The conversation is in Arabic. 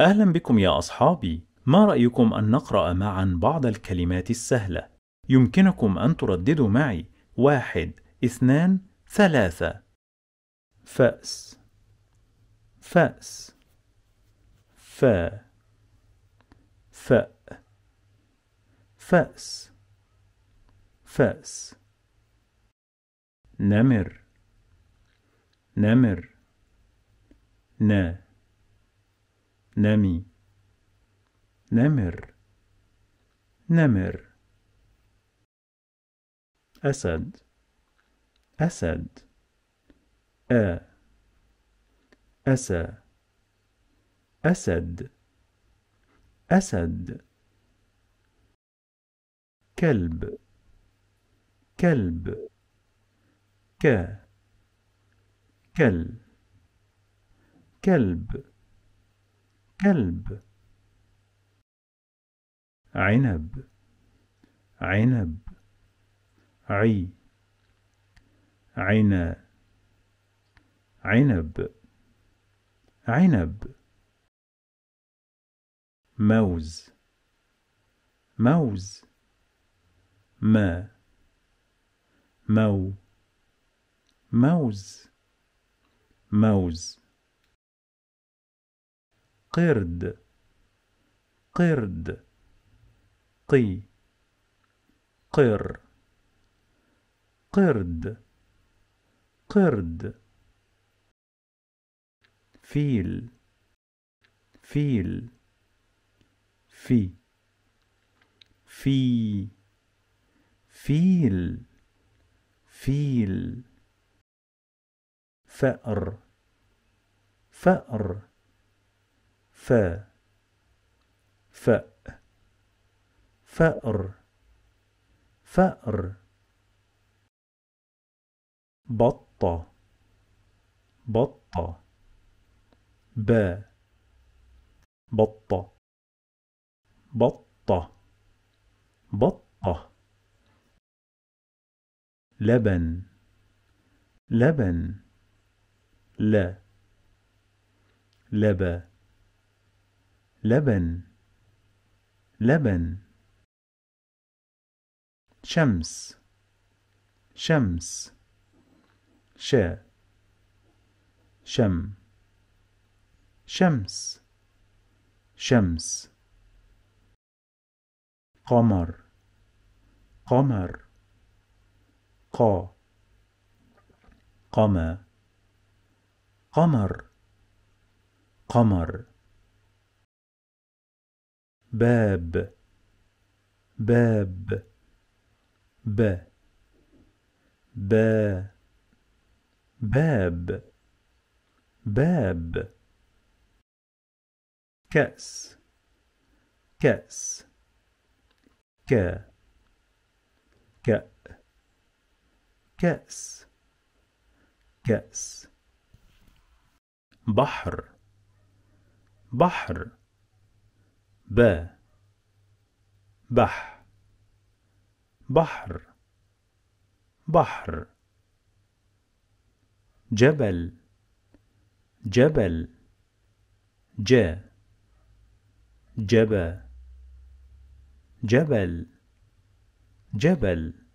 أهلا بكم يا أصحابي، ما رأيكم أن نقرأ معا بعض الكلمات السهلة؟ يمكنكم أن ترددوا معي واحد، اثنان، ثلاثة. فأس، فأس، فا، فأ، فأس، فأس. نمر، نمر، نا. نمي نمر نمر أسد أسد أ أسى أسد أسد كلب كلب ك كل كلب كلب عنب عنب عي عنا عنب عنب موز موز ما مو موز موز قرد قرد قي قر قرد قرد فيل فيل في في فيل فيل فأر فأر ف ف فأر فأر بطة بطة ب بطة بطة بطة لبن لبن لا لبن لبن لبن شمس شمس ش شم شمس شمس قمر قمر قا قمى قمر قمر باب باب ب با باب باب كأس كأس ك ك كأس كأس بحر بحر ب بح بحر بحر جبل جبل ج جبل جبل جبل